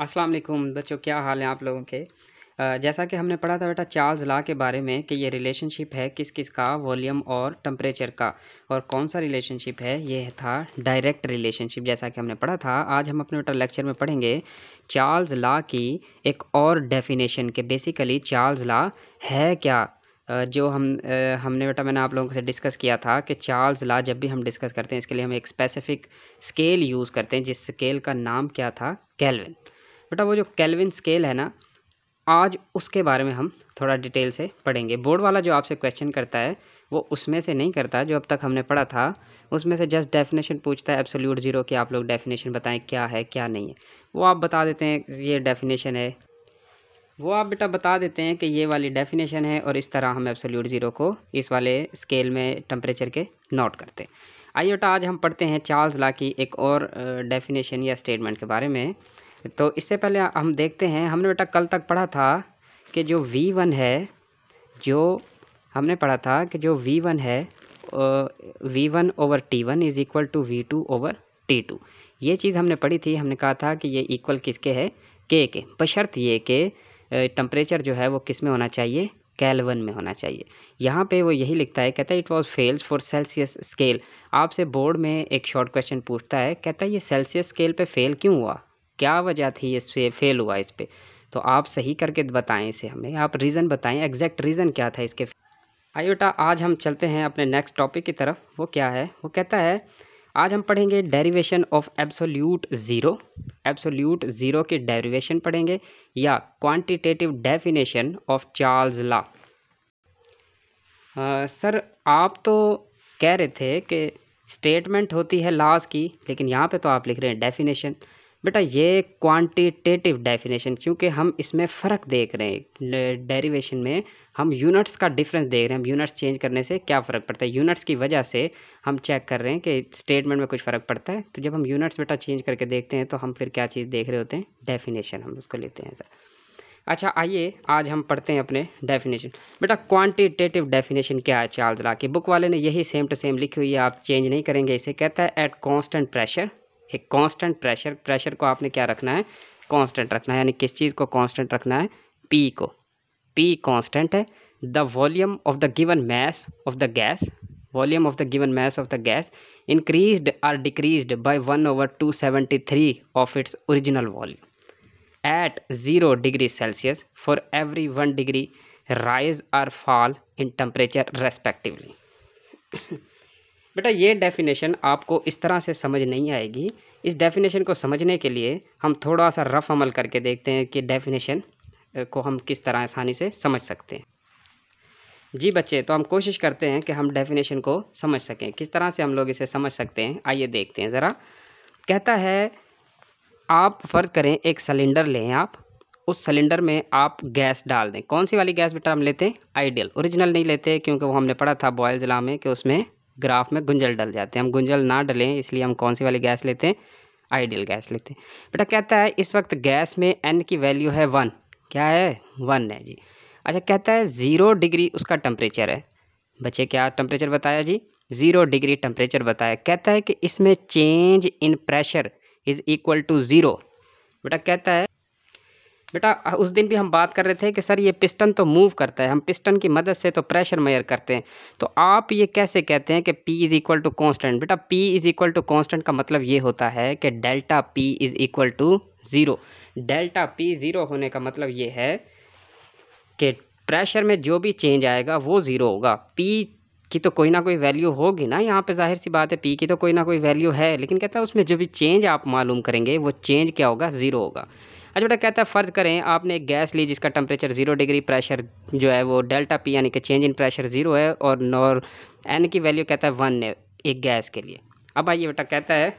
अस्सलाम वालेकुम बच्चों क्या हाल है आप लोगों के जैसा कि हमने पढ़ा था बेटा चार्ल्स ला के बारे में कि ये रिलेशनशिप है किस किस का वॉल्यूम और टम्परेचर का और कौन सा रिलेशनशिप है ये था डायरेक्ट रिलेशनशिप जैसा कि हमने पढ़ा था आज हम अपने बेटा लेक्चर में पढ़ेंगे चार्ल्स ला की एक और डेफिनेशन के बेसिकली चार्ल्स ला है क्या जो हम हमने बेटा मैंने आप लोगों से डिस्कस किया था कि चार्ल्स ला जब भी हम डिस्कस करते हैं इसके लिए हम एक स्पेसिफिक स्केल यूज़ करते हैं जिस स्केल का नाम क्या था कैलविन बेटा वो जो कैलविन स्केल है ना आज उसके बारे में हम थोड़ा डिटेल से पढ़ेंगे बोर्ड वाला जो आपसे क्वेश्चन करता है वो उसमें से नहीं करता जो अब तक हमने पढ़ा था उसमें से जस्ट डेफिनेशन पूछता है एब्सोल्यूट ज़ीरो की आप लोग डेफिनेशन बताएं क्या है क्या नहीं है वो आप बता देते हैं ये डेफिनेशन है वो आप बेटा बता देते हैं कि ये वाली डेफिनेशन है और इस तरह हम एब्सोल्यूट ज़ीरो को इस वाले स्केल में टम्परेचर के नोट करते हैं आइए बेटा आज हम पढ़ते हैं चार्ल्स ला की एक और डेफिनेशन या स्टेटमेंट के बारे में तो इससे पहले हम देखते हैं हमने बेटा कल तक पढ़ा था कि जो वी वन है जो हमने पढ़ा था कि जो वी वन है V one over T one is equal to V two over T two ये चीज़ हमने पढ़ी थी हमने कहा था कि ये इक्वल किसके है के के बशर्त ये के टम्परेचर जो है वो किस में होना चाहिए कैलवन में होना चाहिए यहाँ पे वो यही लिखता है कहता है it was fails for Celsius scale आपसे बोर्ड में एक शॉर्ट क्वेश्चन पूछता है कहता है ये सेल्सियस स्केल पे फेल क्यों हुआ क्या वजह थी इससे फेल हुआ इस पर तो आप सही करके बताएं इसे हमें आप रीज़न बताएं एग्जैक्ट रीज़न क्या था इसके आयोटा आज हम चलते हैं अपने नेक्स्ट टॉपिक की तरफ वो क्या है वो कहता है आज हम पढ़ेंगे derivation of absolute zero absolute zero के डेरिवेशन पढ़ेंगे या quantitative definition of Charles law sir आप तो कह रहे थे कि स्टेटमेंट होती है लाज की लेकिन यहाँ पे तो आप लिख रहे हैं डेफिनेशन बेटा ये क्वांटिटेटिव डेफिनेशन क्योंकि हम इसमें फ़र्क देख रहे हैं डेरिवेशन में हम यूनिट्स का डिफरेंस देख रहे हैं हम यूनिट्स चेंज करने से क्या फ़र्क पड़ता है यूनिट्स की वजह से हम चेक कर रहे हैं कि स्टेटमेंट में कुछ फ़र्क पड़ता है तो जब हम यूनिट्स बेटा चेंज करके देखते हैं तो हम फिर क्या चीज़ देख रहे होते हैं डेफिनेशन हम उसको लेते हैं सर अच्छा आइए आज हम पढ़ते हैं अपने डेफिनेशन बेटा क्वांटिटेटिव डेफिनेशन क्या है चाल दला की बुक वाले ने यही सेम टू सेम लिखी हुई है आप चेंज नहीं करेंगे इसे कहता है एट कांस्टेंट प्रेशर एक कांस्टेंट प्रेशर प्रेशर को आपने क्या रखना है कांस्टेंट रखना है यानी किस चीज़ को कांस्टेंट रखना है पी को पी कांस्टेंट है the volume of the given mass of the gas volume of the given mass of the gas increased or decreased by one over two seventy three of its original volume at zero degree Celsius for every one degree rise or fall in temperature respectively बेटा ये definition आपको इस तरह से समझ नहीं आएगी इस डेफिनेशन को समझने के लिए हम थोड़ा सा रफ़ अमल करके देखते हैं कि डेफिनेशन को हम किस तरह आसानी से समझ सकते हैं जी बच्चे तो हम कोशिश करते हैं कि हम डेफिनेशन को समझ सकें किस तरह से हम लोग इसे समझ सकते हैं आइए देखते हैं ज़रा कहता है आप फ़र्ज़ करें एक सिलेंडर लें आप उस सिलेंडर में आप गैस डाल दें कौन सी वाली गैस बेटा हम लेते हैं आइडियल ओरिजिनल नहीं लेते क्योंकि वो हमने पढ़ा था बॉयल ज़िला में कि उसमें ग्राफ में गुंजल डल जाते हैं हम गुंजल ना डलें इसलिए हम कौन सी वाली गैस लेते हैं आइडियल गैस लेते हैं बेटा कहता है इस वक्त गैस में एन की वैल्यू है वन क्या है वन है जी अच्छा कहता है ज़ीरो डिग्री उसका टेम्परेचर है बच्चे क्या टेम्परेचर बताया जी ज़ीरो डिग्री टेम्परेचर बताया कहता है कि इसमें change in pressure is equal to zero बेटा कहता है बेटा उस दिन भी हम बात कर रहे थे कि सर ये पिस्टन तो मूव करता है हम पिस्टन की मदद से तो प्रेशर मेयर करते हैं तो आप ये कैसे कहते हैं कि P is equal to constant बेटा P is equal to constant का मतलब ये होता है कि delta P is equal to zero delta P zero होने का मतलब ये है कि प्रेशर में जो भी चेंज आएगा वो ज़ीरो होगा पी की तो कोई ना कोई वैल्यू होगी ना यहाँ पे जाहिर सी बात है पी की तो कोई ना कोई वैल्यू है लेकिन कहता है उसमें जो भी चेंज आप मालूम करेंगे वो चेंज क्या होगा ज़ीरो होगा अच्छा बेटा कहता है फ़र्ज़ करें आपने एक गैस ली जिसका टेम्परेचर जीरो डिग्री प्रेशर जो है वो डेल्टा पी यानी कि चेंज इन प्रेशर जीरो है और नॉर एन की वैल्यू कहता है वन है एक गैस के लिए अब आइए बेटा कहता है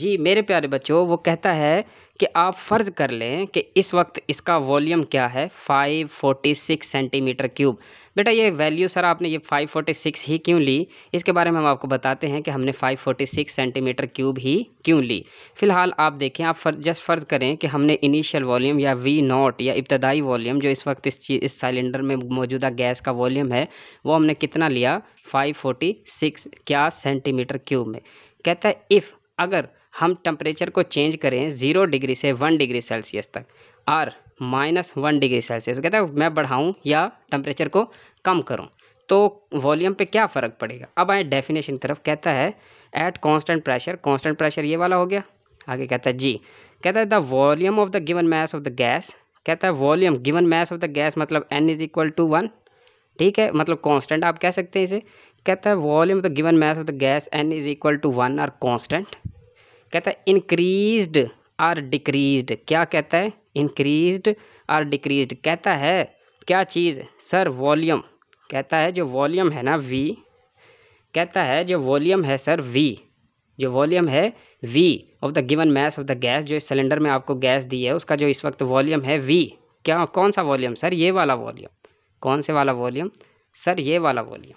जी मेरे प्यारे बच्चों वो कहता है कि आप फ़र्ज़ कर लें कि इस वक्त इसका वॉल्यूम क्या है 546 सेंटीमीटर क्यूब बेटा ये वैल्यू सर आपने ये 546 ही क्यों ली इसके बारे में हम आपको बताते हैं कि हमने 546 सेंटीमीटर क्यूब ही क्यों ली फ़िलहाल आप देखें आप फर, जस्ट फ़र्ज़ करें कि हमने इनिशियल वॉल्यूम या वी नॉट या इब्तदाई वॉल्यूम जो इस वक्त इस चीज इस सिलेंडर में मौजूदा गैस का वॉल्यूम है वो हमने कितना लिया फाइव क्या सेंटीमीटर क्यूब में कहता है इफ़ अगर हम टम्परेचर को चेंज करें ज़ीरो डिग्री से वन डिग्री सेल्सियस तक और माइनस वन डिग्री सेल्सियस कहता है मैं बढ़ाऊँ या टेम्परेचर को कम करूँ तो वॉल्यूम पे क्या फ़र्क पड़ेगा अब आए डेफिनेशन की तरफ कहता है at constant pressure constant pressure ये वाला हो गया आगे कहता है जी कहता है the volume of the given mass of the gas कहता है volume given mass of the gas मतलब N is equal to one ठीक है मतलब कांस्टेंट आप कह सकते हैं इसे कहता है volume the given mass of the gas N is equal to one or constant कहता है इंक्रीज्ड आर डिक्रीज्ड क्या कहता है इंक्रीज्ड और डिक्रीज्ड कहता है क्या चीज़ सर वॉल्यूम कहता है जो वॉल्यूम है ना वी कहता है जो वॉल्यूम है सर वी जो वॉल्यूम है V of the given mass of the gas जो इस सिलेंडर में आपको गैस दी है उसका जो इस वक्त वॉल्यूम है वी क्या कौन सा वॉल्यूम सर ये वाला वॉल्यूम कौन से वाला वॉल्यूम सर ये वाला वॉल्यूम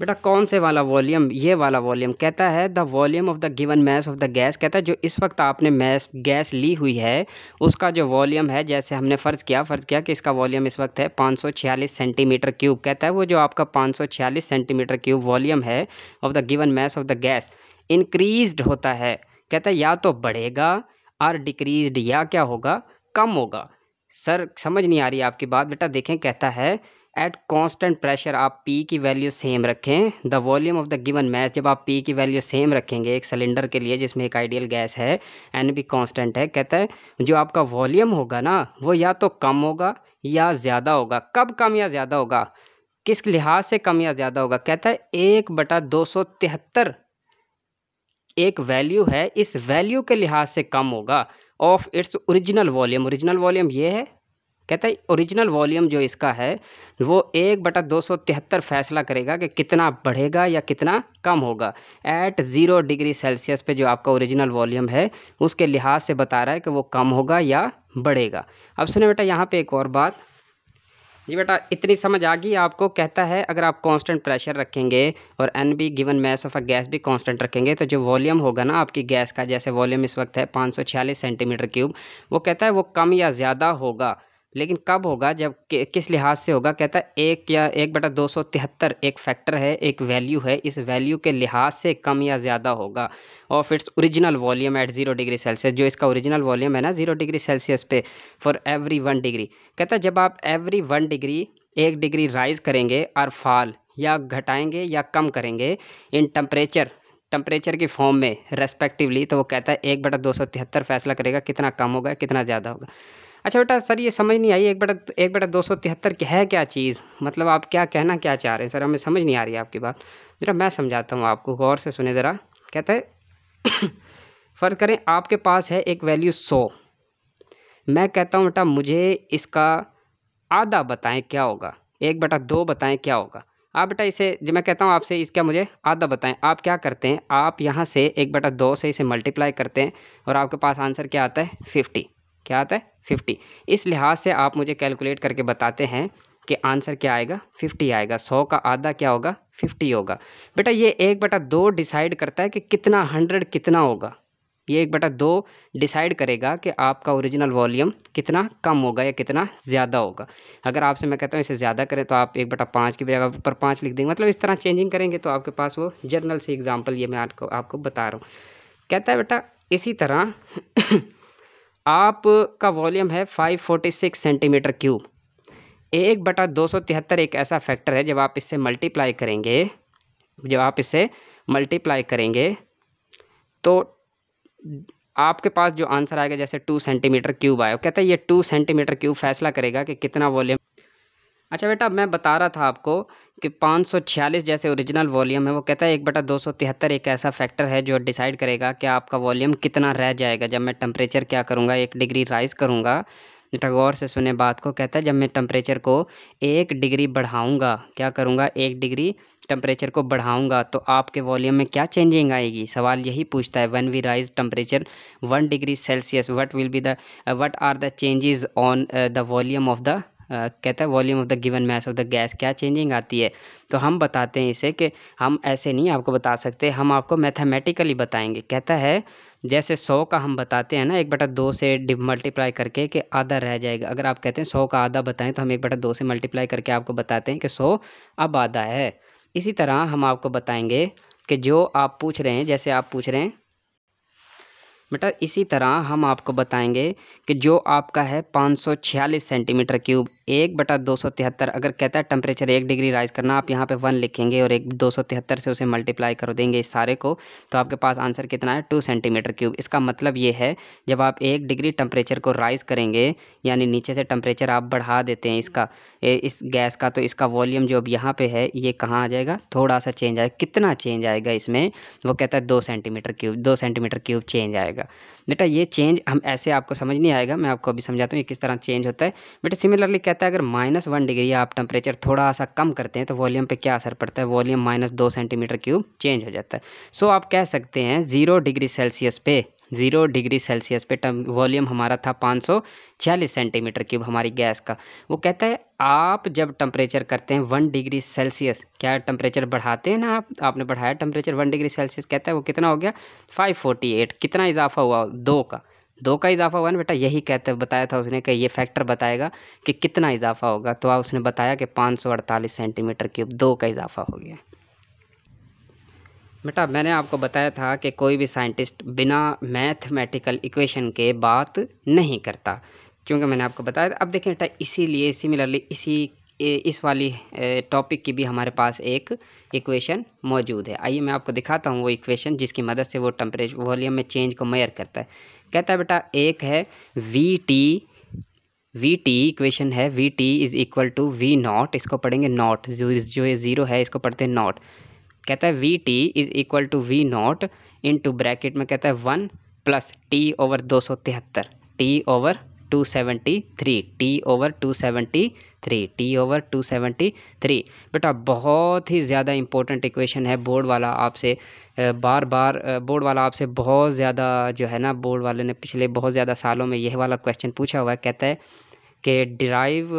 बेटा कौन से वाला वॉल्यूम ये वाला वॉल्यूम कहता है the volume of the given mass of the gas कहता है जो इस वक्त आपने मैस गैस ली हुई है उसका जो वॉल्यूम है जैसे हमने फ़र्ज़ किया फ़र्ज़ किया कि इसका वॉल्यूम इस वक्त है 546 सेंटीमीटर क्यूब कहता है वो जो आपका 546 सेंटीमीटर क्यूब वॉल्यूम है of the given mass of the gas increase होता है कहता है या तो बढ़ेगा और डिक्रीज या क्या होगा कम होगा सर समझ नहीं आ रही आपकी बात बेटा देखें कहता है एट कॉन्स्टेंट प्रेशर आप पी की वैल्यू सेम रखें the volume of the given mass जब आप पी की वैल्यू सेम रखेंगे एक सिलेंडर के लिए जिसमें एक आइडियल गैस है एन भी कॉन्स्टेंट है कहता है जो आपका वॉल्यूम होगा ना वो या तो कम होगा या ज़्यादा होगा कब कम या ज़्यादा होगा किस लिहाज से कम या ज़्यादा होगा कहता है एक बटा दो सौ तिहत्तर एक वैल्यू है इस वैल्यू के लिहाज से कम होगा of its original volume original volume ये है कहता है ओरिजिनल वॉल्यूम जो इसका है वो एक बटा दो सौ तिहत्तर फैसला करेगा कि कितना बढ़ेगा या कितना कम होगा एट ज़ीरो डिग्री सेल्सियस पे जो आपका ओरिजिनल वॉल्यूम है उसके लिहाज से बता रहा है कि वो कम होगा या बढ़ेगा अब सुने बेटा यहाँ पे एक और बात जी बेटा इतनी समझ आ गई आपको कहता है अगर आप कांस्टेंट प्रेशर रखेंगे और N B given mass of a gas भी कांस्टेंट रखेंगे तो जो वॉल्यूम होगा ना आपकी गैस का जैसे वॉल्यूम इस वक्त है छियालीस सेंटीमीटर क्यूब वो कहता है वो कम या ज़्यादा होगा लेकिन कब होगा जब कि, किस लिहाज से होगा कहता है एक या एक बटा दो सौ तिहत्तर एक फैक्टर है एक वैल्यू है इस वैल्यू के लिहाज से कम या ज़्यादा होगा of its original volume at zero degree Celsius जो इसका ओरिजिनल वॉल्यूम है ना ज़ीरो डिग्री सेल्सियस पे फॉर एवरी वन डिग्री कहता है जब आप एवरी वन डिग्री एक डिग्री राइज करेंगे और फॉल या घटाएंगे या कम करेंगे इन टम्परेचर टम्परेचर की फॉर्म में रेस्पेक्टिवली तो वो कहता है एक बटा दो सौ तिहत्तर फैसला करेगा कितना कम होगा कितना ज़्यादा होगा अच्छा बेटा सर ये समझ नहीं आई एक बेटा एक बेटा दो सौ तिहत्तर की है क्या चीज़ मतलब आप क्या कहना क्या चाह रहे हैं सर हमें समझ नहीं आ रही आपकी बात ज़रा मैं समझाता हूँ आपको गौर से सुने ज़रा कहते हैं फ़र्ज़ करें आपके पास है एक वैल्यू सौ मैं कहता हूँ बेटा मुझे इसका आधा बताएं क्या होगा एक बेटा दो बताएं क्या होगा आप बेटा इसे जो मैं कहता हूँ आपसे इसका मुझे आधा बताएं आप क्या करते हैं आप यहाँ से एक बेटा दो से इसे मल्टीप्लाई करते हैं और आपके पास आंसर क्या आता है फिफ्टी क्या आता है फिफ्टी इस लिहाज से आप मुझे कैलकुलेट करके बताते हैं कि आंसर क्या आएगा फिफ्टी आएगा सौ का आधा क्या होगा फिफ्टी होगा बेटा ये एक बटा दो डिसाइड करता है कि कितना हंड्रेड कितना होगा ये एक बटा दो डिसाइड करेगा कि आपका ओरिजिनल वॉल्यूम कितना कम होगा या कितना ज़्यादा होगा अगर आपसे मैं कहता हूँ इसे ज़्यादा करें तो आप एक बटा पाँच की जगह पर पाँच लिख देंगे मतलब इस तरह चेंजिंग करेंगे तो आपके पास वो जर्नल से एग्ज़ाम्पल ये मैं आपको आपको बता रहा हूँ कहता है बेटा इसी तरह आप का वॉल्यूम है 546 सेंटीमीटर क्यूब एक बटा दो सौ तिहत्तर एक ऐसा फैक्टर है जब आप इससे मल्टीप्लाई करेंगे जब आप इसे मल्टीप्लाई करेंगे तो आपके पास जो आंसर आएगा जैसे टू सेंटीमीटर क्यूब आए कहते हैं ये टू सेंटीमीटर क्यूब फैसला करेगा कि कितना वॉल्यूम अच्छा बेटा मैं बता रहा था आपको कि 546 जैसे ओरिजिनल वॉल्यूम है वो कहता है एक बटा दो एक ऐसा फैक्टर है जो डिसाइड करेगा कि आपका वॉल्यूम कितना रह जाएगा जब मैं टेम्परेचर क्या करूँगा एक डिग्री राइज़ करूँगा गौर से सुने बात को कहता है जब मैं टेम्परेचर को एक डिग्री बढ़ाऊँगा क्या करूँगा एक डिग्री टेम्परेचर को बढ़ाऊँगा तो आपके वॉल्यूम में क्या चेंजिंग आएगी सवाल यही पूछता है one V rise temperature one degree Celsius what will be the what are the changes on the volume of the कहता है volume of the given mass of the gas क्या चेंजिंग आती है तो हम बताते हैं इसे कि हम ऐसे नहीं आपको बता सकते हम आपको मैथमेटिकली बताएंगे कहता है जैसे सौ का हम बताते हैं ना एक बटा दो से मल्टीप्लाई करके कि आधा रह जाएगा अगर आप कहते हैं सौ का आधा बताएं तो हम एक बटा दो से मल्टीप्लाई करके आपको बताते हैं कि सौ अब आधा है इसी तरह हम आपको बताएंगे कि जो आप पूछ रहे हैं जैसे आप पूछ रहे हैं बेटा इसी तरह हम आपको बताएंगे कि जो आपका है 546 सेंटीमीटर क्यूब एक बटा दो अगर कहता है टेम्परेचर एक डिग्री राइज करना आप यहाँ पे वन लिखेंगे और एक दो से उसे मल्टीप्लाई कर देंगे इस सारे को तो आपके पास आंसर कितना है टू सेंटीमीटर क्यूब इसका मतलब ये है जब आप एक डिग्री टेम्परेचर को राइज करेंगे यानी नीचे से टेम्परेचर आप बढ़ा देते हैं इसका इस गैस का तो इसका वॉल्यूम जो अब यहाँ पर है ये कहाँ आ जाएगा थोड़ा सा चेंज आएगा कितना चेंज आएगा इसमें वो कहता है दो सेंटीमीटर क्यूब दो सेंटीमीटर क्यूब चेंज आएगा जाएगा बेटा ये चेंज हम ऐसे आपको समझ नहीं आएगा मैं आपको अभी समझाता हूँ ये किस तरह चेंज होता है बेटा सिमिलरली कहता है अगर माइनस वन डिग्री आप टेम्परेचर थोड़ा सा कम करते हैं तो वॉल्यूम पर क्या असर पड़ता है वॉल्यूम माइनस दो सेंटीमीटर क्यूब चेंज हो जाता है सो आप कह सकते हैं ज़ीरो डिग्री सेल्सियस पे ज़ीरो डिग्री सेल्सियस पे वॉल्यूम हमारा था पाँच सौ छियालीस सेंटीमीटर क्यूब हमारी गैस का वो कहता है आप जब टम्परेचर करते हैं वन डिग्री सेल्सियस क्या टम्परेचर बढ़ाते हैं ना आप आपने बढ़ाया टम्परेचर वन डिग्री सेल्सियस कहता है वो कितना हो गया फाइव फोर्टी एट कितना इजाफा हुआ दो का दो का इजाफा हुआ ना बेटा यही कहते बताया था उसने कि ये फैक्टर बताएगा कि कितना इजाफा होगा तो उसने बताया कि पाँच सौ अड़तालीस सेंटीमीटर क्यूब दो का इजाफा हो गया बेटा मैंने आपको बताया था कि कोई भी साइंटिस्ट बिना मैथमेटिकल इक्वेशन के बात नहीं करता क्योंकि मैंने आपको बताया था अब देखें बेटा इसीलिए सिमिलरली इसी इस वाली टॉपिक की भी हमारे पास एक इक्वेशन मौजूद है आइए मैं आपको दिखाता हूँ वो इक्वेशन जिसकी मदद से वो टम्परेचर वॉल्यूम में चेंज को मेयर करता है कहता है बेटा एक है V T V T equation है V T is equal to V nought इसको पढ़ेंगे नॉट जो जो ये ज़ीरो है इसको पढ़ते हैं नॉट कहता है V T is equal to V nought into bracket में कहता है वन प्लस टी ओवर दो सौ तिहत्तर T over two seventy three T over two seventy three T over two seventy three बेटा बहुत ही ज़्यादा इंपॉर्टेंट इक्वेशन है बोर्ड वाला आपसे बार बार बोर्ड वाला आपसे बहुत ज़्यादा जो है ना बोर्ड वाले ने पिछले बहुत ज़्यादा सालों में यह वाला क्वेश्चन पूछा हुआ है कहता है कि डिराइव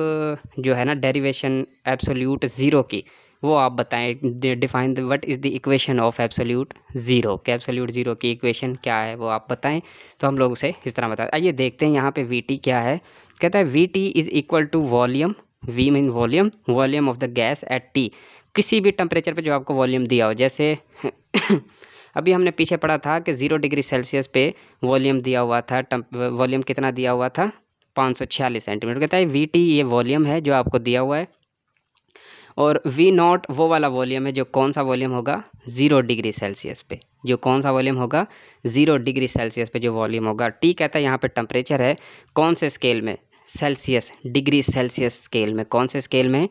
जो है ना डेरिवेशन एब्सोल्यूट ज़ीरो की वो आप बताएं define the is the equation of absolute zero के एब्सोल्यूट ज़ीरो की इक्वेशन क्या है वो आप बताएं तो हम लोग उसे इस तरह बताएं आइए देखते हैं यहाँ पे वी टी क्या है कहता है V T is equal to volume V mean volume volume of the gas at T किसी भी टेम्परेचर पर जो आपको वॉल्यूम दिया हो जैसे अभी हमने पीछे पढ़ा था कि ज़ीरो डिग्री सेल्सियस पे वॉल्यूम दिया हुआ था वॉल्यूम कितना दिया हुआ था पाँच सौ छियालीस सेंटीमीटर कहता है वी टी ये वॉल्यूम है जो आपको दिया हुआ है और वी नॉट वो वाला वॉल्यूम है जो कौन सा वॉल्यूम होगा ज़ीरो डिग्री सेल्सियस पे जो कौन सा वॉल्यूम होगा ज़ीरो डिग्री सेल्सियस पे जो वॉल्यूम होगा टी कहता है यहाँ पे टम्परेचर है कौन से स्केल में सेल्सियस डिग्री सेल्सियस स्केल में कौन से स्केल में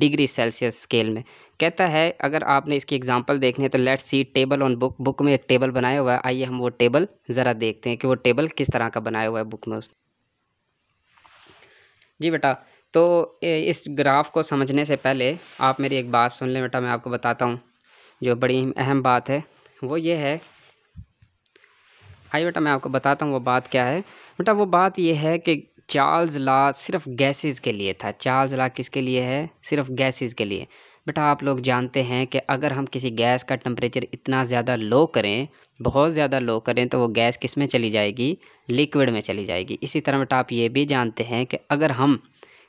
डिग्री सेल्सियस स्केल में कहता है अगर आपने इसकी एग्जांपल देखनी है तो let's see table on book book में एक टेबल बनाया हुआ है आइए हम वो टेबल ज़रा देखते हैं कि वो टेबल किस तरह का बनाया हुआ है बुक में उस जी बेटा तो इस ग्राफ को समझने से पहले आप मेरी एक बात सुन लें बेटा मैं आपको बताता हूँ जो बड़ी अहम बात है वो ये है हाई बेटा मैं आपको बताता हूँ वो बात क्या है बेटा वो बात ये है कि चार्ल्स ला सिर्फ गैसेस के लिए था चार्ल्स ला किसके लिए है सिर्फ गैसेस के लिए बेटा आप लोग जानते हैं कि अगर हम किसी गैस का टम्परेचर इतना ज़्यादा लो करें बहुत ज़्यादा लो करें तो वो गैस किस में चली जाएगी लिक्विड में चली जाएगी इसी तरह बेटा आप ये भी जानते हैं कि अगर हम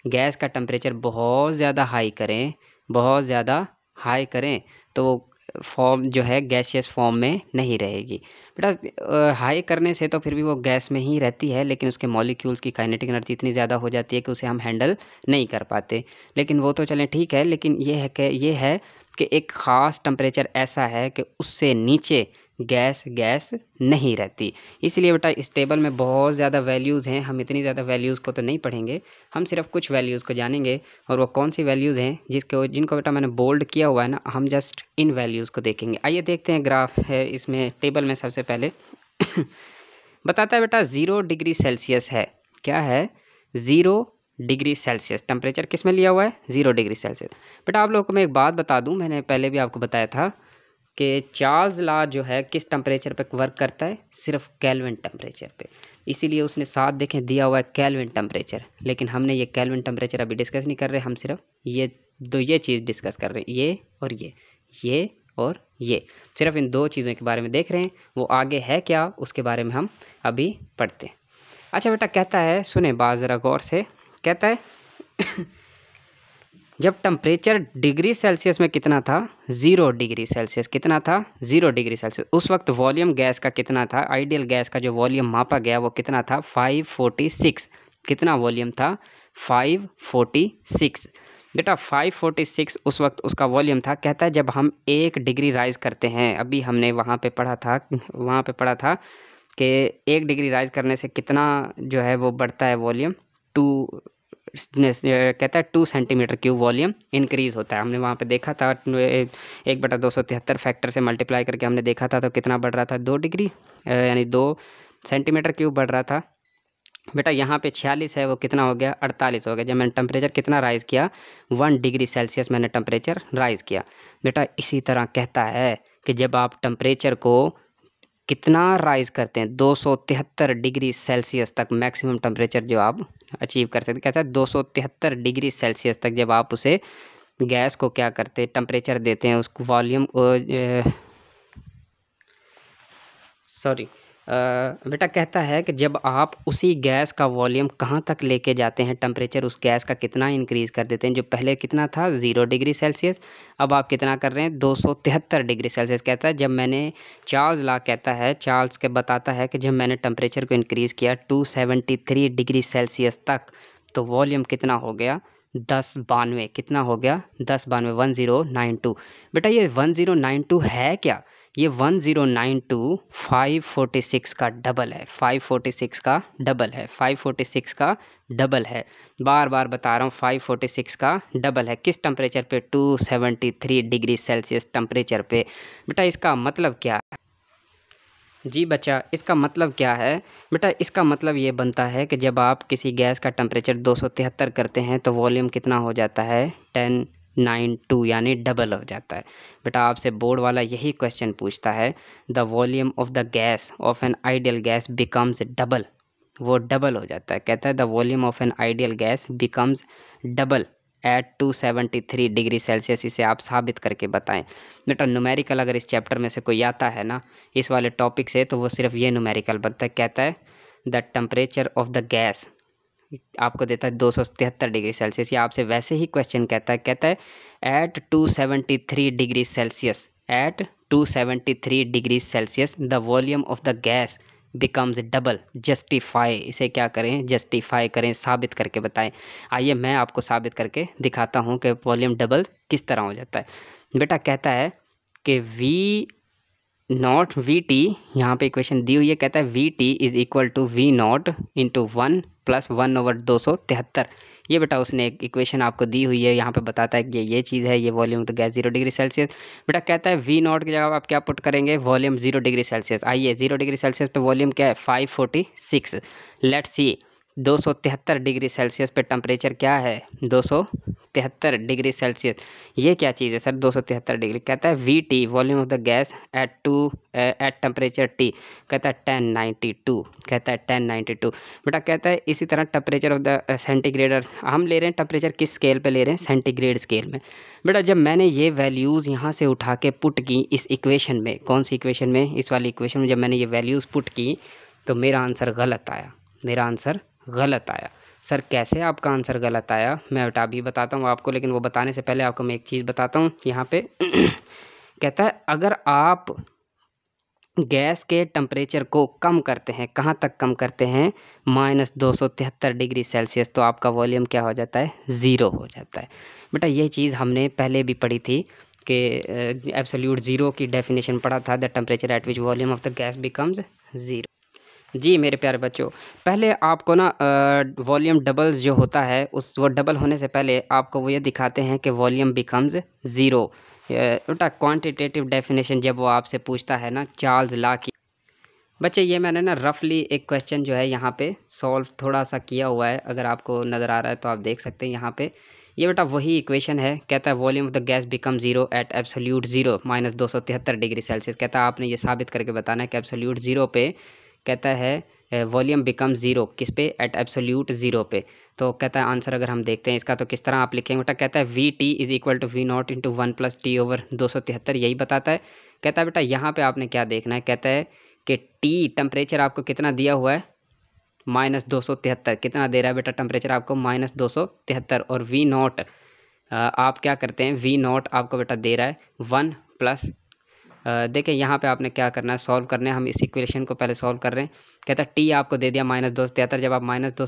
गैस का टेम्परेचर बहुत ज़्यादा हाई करें बहुत ज़्यादा हाई करें तो वो फॉर्म जो है गैसियस फॉर्म में नहीं रहेगी बेटा हाई करने से तो फिर भी वो गैस में ही रहती है लेकिन उसके मॉलिक्यूल्स की काइनेटिक एनर्जी इतनी ज़्यादा हो जाती है कि उसे हम हैंडल नहीं कर पाते लेकिन वो तो चलें ठीक है लेकिन ये है कि ये है कि एक ख़ास टेम्परेचर ऐसा है कि उससे नीचे गैस गैस नहीं रहती इसलिए बेटा इस टेबल में बहुत ज़्यादा वैल्यूज़ हैं हम इतनी ज़्यादा वैल्यूज़ को तो नहीं पढ़ेंगे हम सिर्फ कुछ वैल्यूज़ को जानेंगे और वो कौन सी वैल्यूज़ हैं जिसके जिनको बेटा मैंने बोल्ड किया हुआ है ना हम जस्ट इन वैल्यूज़ को देखेंगे आइए देखते हैं ग्राफ है इसमें टेबल में सबसे पहले बताता है बेटा ज़ीरो डिग्री सेल्सियस है क्या है ज़ीरो डिग्री सेल्सियस टेम्परेचर किस में लिया हुआ है ज़ीरो डिग्री सेल्सियस बेटा आप लोगों को मैं एक बात बता दूं मैंने पहले भी आपको बताया था कि चार्ल्स ला जो है किस टेम्परेचर पे वर्क करता है सिर्फ कैलविन टेम्परेचर पे इसीलिए उसने साथ देखें दिया हुआ है कैलविन टेम्परेचर लेकिन हमने ये कैलविन टेम्परेचर अभी डिस्कस नहीं कर रहे हम सिर्फ ये दो ये चीज़ डिस्कस कर रहे हैं ये और ये ये और ये सिर्फ इन दो चीज़ों के बारे में देख रहे हैं वो आगे है क्या उसके बारे में हम अभी पढ़ते हैं अच्छा बेटा कहता है सुने बाज़रा गौर से कहता है जब टम्परेचर डिग्री सेल्सियस में कितना था ज़ीरो डिग्री सेल्सियस कितना था ज़ीरो डिग्री सेल्सियस उस वक्त वॉल्यूम गैस का कितना था आइडियल गैस का जो वॉल्यूम मापा गया वो कितना था 546 कितना वॉल्यूम था 546 बेटा 546 उस वक्त उसका वॉल्यूम था कहता है जब हम एक डिग्री राइज करते हैं अभी हमने वहाँ पर पढ़ा था वहाँ पर पढ़ा था कि एक डिग्री राइज करने से कितना जो है वो बढ़ता है वॉल्यूम टू कहता है two centimetre cube volume increase होता है हमने वहाँ पे देखा था एक बटा दो सौ तिहत्तर फैक्टर से मल्टीप्लाई करके हमने देखा था तो कितना बढ़ रहा था दो डिग्री यानी दो सेंटीमीटर क्यूब बढ़ रहा था बेटा यहाँ पे छियालीस है वो कितना हो गया अड़तालीस हो गया जब मैंने टेम्परेचर कितना राइज़ किया वन डिग्री सेल्सियस मैंने टेम्परेचर राइज़ किया बेटा इसी तरह कहता है कि जब आप टम्परेचर को कितना राइज़ करते हैं दो डिग्री सेल्सियस तक मैक्सिमम टेम्परेचर जो आप अचीव कर सकते कहता है दो डिग्री सेल्सियस तक जब आप उसे गैस को क्या करते हैं टेम्परेचर देते हैं उसको वॉल्यूम सॉरी बेटा कहता है कि जब आप उसी गैस का वॉल्यूम कहाँ तक लेके जाते हैं टम्परेचर उस गैस का कितना इंक्रीज़ कर देते हैं जो पहले कितना था ज़ीरो डिग्री सेल्सियस अब आप कितना कर रहे हैं दो सौ तिहत्तर डिग्री सेल्सियस कहता है जब मैंने चार्ल्स ला कहता है चार्ल्स के बताता है कि जब मैंने टम्परेचर को इंक्रीज़ किया two seventy three degree Celsius तक तो वॉल्यूम कितना हो गया दस बानवे कितना हो गया दस बानवे वन ज़ीरो नाइन टू बेटा ये वन ज़ीरो नाइन टू है क्या ये one zero nine two five forty six का डबल है फाइव फोर्टी सिक्स का डबल है फाइव सिक्स का डबल है बार बार बता रहा हूँ फाइव फोर्टी सिक्स का डबल है किस टम्परेचर पे two seventy three degree Celsius temperature पे बेटा इसका मतलब क्या है जी बच्चा इसका मतलब क्या है बेटा इसका मतलब ये बनता है कि जब आप किसी गैस का टम्परेचर दो करते हैं तो वॉल्यूम कितना हो जाता है टेन नाइन टू यानी डबल हो जाता है बेटा आपसे बोर्ड वाला यही क्वेश्चन पूछता है the volume of the gas of an ideal gas becomes double वो डबल हो जाता है कहता है the volume of an ideal gas becomes double at two seventy three degree Celsius इसे आप साबित करके बताएं बेटा नुमेरिकल अगर इस चैप्टर में से कोई आता है ना इस वाले टॉपिक से तो वो सिर्फ ये नुमेरिकल बनता है कहता है the temperature of the gas आपको देता है दो सौ तिहत्तर डिग्री सेल्सियस या आपसे वैसे ही क्वेश्चन कहता है कहता है at two seventy three degree Celsius at two seventy three degree Celsius the volume of the gas becomes double justify इसे क्या करें जस्टिफाई करें साबित करके बताएं आइए मैं आपको साबित करके दिखाता हूँ कि वॉल्यूम डबल किस तरह हो जाता है बेटा कहता है कि वी नॉट वी टी यहाँ पर इक्वेशन दी हुई है कहता है V T is equal to V naught into one plus one over दो सौ तिहत्तर ये बेटा उसने एक इक्वेशन आपको दी हुई है यहाँ पे बताता है कि ये ये चीज़ है ये वॉल्यूम तो गैस जीरो डिग्री सेल्सियस बेटा कहता है वी नॉट की जगह आप क्या पुट करेंगे वॉल्यूम जीरो डिग्री सेल्सियस आइए जीरो डिग्री सेल्सियस पे वॉल्यूम क्या है five forty six let C दो सौ तिहत्तर डिग्री सेल्सियस पे टम्परेचर क्या है दो सौ तिहत्तर डिग्री सेल्सियस ये क्या चीज़ है सर दो सौ तिहत्तर डिग्री कहता है V T volume of the gas at two at temperature T कहता है टेन नाइन्टी टू कहता है टेन नाइन्टी टू बेटा कहता है इसी तरह टम्परेचर ऑफ द सेंटीग्रेड हम ले रहे हैं टम्परेचर किस स्केल पे ले रहे हैं सेंटीग्रेड स्केल में बेटा जब मैंने ये वैल्यूज़ यहाँ से उठा के पुट की इस इक्वेशन में कौन सी इक्वेशन में इस वाली इक्वेशन में जब मैंने ये वैल्यूज़ पुट की तो मेरा आंसर गलत आया मेरा आंसर गलत आया सर कैसे आपका आंसर गलत आया मैं बेटा अभी बताता हूँ आपको लेकिन वो बताने से पहले आपको मैं एक चीज़ बताता हूँ यहाँ पे कहता है अगर आप गैस के टम्परेचर को कम करते हैं कहाँ तक कम करते हैं माइनस दो सौ तिहत्तर डिग्री सेल्सियस तो आपका वॉल्यूम क्या हो जाता है ज़ीरो हो जाता है बेटा ये चीज़ हमने पहले भी पढ़ी थी कि एब्सोल्यूट ज़ीरो की डेफिनेशन पढ़ा था the temperature at which volume of the gas becomes zero जी मेरे प्यारे बच्चों पहले आपको ना वॉल्यूम डबल जो होता है उस वो डबल होने से पहले आपको वो ये दिखाते हैं कि वॉल्यूम बिकम्स ज़ीरो उल्टा क्वांटिटेटिव डेफिनेशन जब वो आपसे पूछता है ना चार्ल्स ला की बच्चे ये मैंने ना रफली एक क्वेश्चन जो है यहाँ पे सॉल्व थोड़ा सा किया हुआ है अगर आपको नज़र आ रहा है तो आप देख सकते हैं यहाँ पे ये बेटा वही इक्वेशन है कहता है volume of the gas become zero at absolute zero minus दो सौ तिहत्तर डिग्री सेल्सियस कहता है आपने ये साबित करके बताना है कि एब्सोल्यूट ज़ीरो पे कहता है वॉल्यूम बिकम ज़ीरो किस पे एट एब्सोल्यूट ज़ीरो पे तो कहता है आंसर अगर हम देखते हैं इसका तो किस तरह आप लिखेंगे बेटा कहता है V T is equal to V naught into one plus T over दो सौ तिहत्तर यही बताता है कहता है बेटा यहाँ पे आपने क्या देखना है कहता है कि टी टेम्परेचर आपको कितना दिया हुआ है माइनस दो सौ तिहत्तर कितना दे रहा है बेटा टेम्परेचर आपको माइनस दो सौ तिहत्तर और वी नॉट आप क्या करते हैं वी नॉट आपको बेटा दे रहा है वन प्लस देखिए यहाँ पे आपने क्या करना है सॉल्व करना है हम इस इक्वेशन को पहले सॉल्व कर रहे हैं कहता है टी आपको दे दिया माइनस दो जब आप माइनस दो